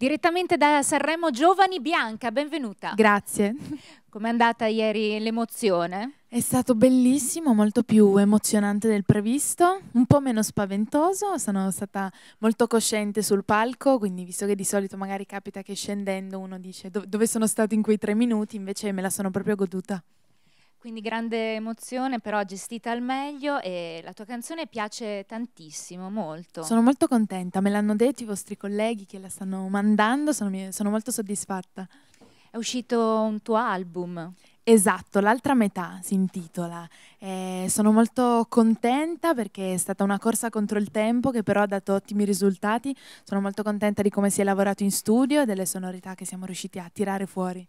Direttamente da Sanremo Giovani Bianca, benvenuta. Grazie. Com'è andata ieri l'emozione? È stato bellissimo, molto più emozionante del previsto, un po' meno spaventoso, sono stata molto cosciente sul palco, quindi visto che di solito magari capita che scendendo uno dice dove sono stato in quei tre minuti, invece me la sono proprio goduta. Quindi grande emozione, però gestita al meglio e la tua canzone piace tantissimo, molto. Sono molto contenta, me l'hanno detto i vostri colleghi che la stanno mandando, sono, sono molto soddisfatta. È uscito un tuo album. Esatto, l'altra metà si intitola. Eh, sono molto contenta perché è stata una corsa contro il tempo che però ha dato ottimi risultati. Sono molto contenta di come si è lavorato in studio e delle sonorità che siamo riusciti a tirare fuori.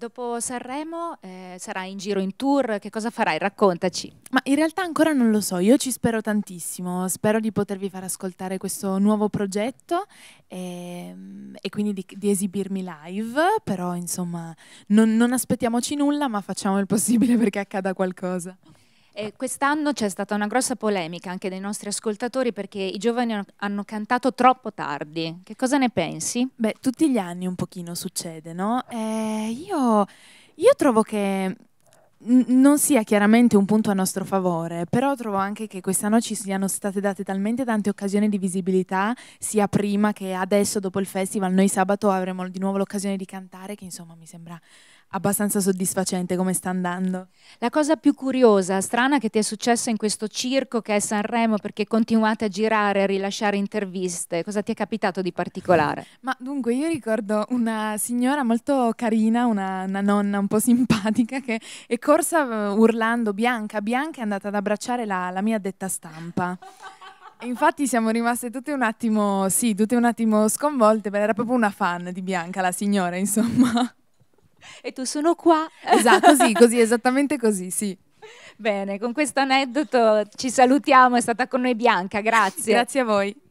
Dopo Sanremo eh, sarai in giro in tour, che cosa farai? Raccontaci. Ma in realtà ancora non lo so, io ci spero tantissimo, spero di potervi far ascoltare questo nuovo progetto e, ehm, e quindi di, di, esibirmi live, però insomma non, non aspettiamoci nulla ma facciamo il possibile perché accada qualcosa. Eh, quest'anno c'è stata una grossa polemica anche dei nostri ascoltatori perché i giovani hanno, hanno cantato troppo tardi. Che cosa ne pensi? Beh, tutti gli anni un pochino succede, no? Eh, io, io trovo che non sia chiaramente un punto a nostro favore, però trovo anche che quest'anno ci siano state date talmente tante occasioni di visibilità, sia prima che adesso, dopo il festival, noi sabato avremo di nuovo l'occasione di cantare, che insomma mi sembra abbastanza soddisfacente come sta andando. La cosa più curiosa, strana che ti è successa in questo circo che è Sanremo perché continuate a girare, a rilasciare interviste, cosa ti è capitato di particolare? Ma dunque io ricordo una signora molto carina, una, una nonna un po' simpatica che è corsa eh, urlando Bianca, Bianca è andata ad abbracciare la, la mia detta stampa. Infatti siamo rimaste tutte un attimo, sì, tutte un attimo sconvolte, perché era proprio una fan di Bianca, la signora, insomma. E tu sono qua. Esatto, così, così, esattamente così, sì. Bene, con questo aneddoto ci salutiamo, è stata con noi Bianca, grazie. grazie a voi.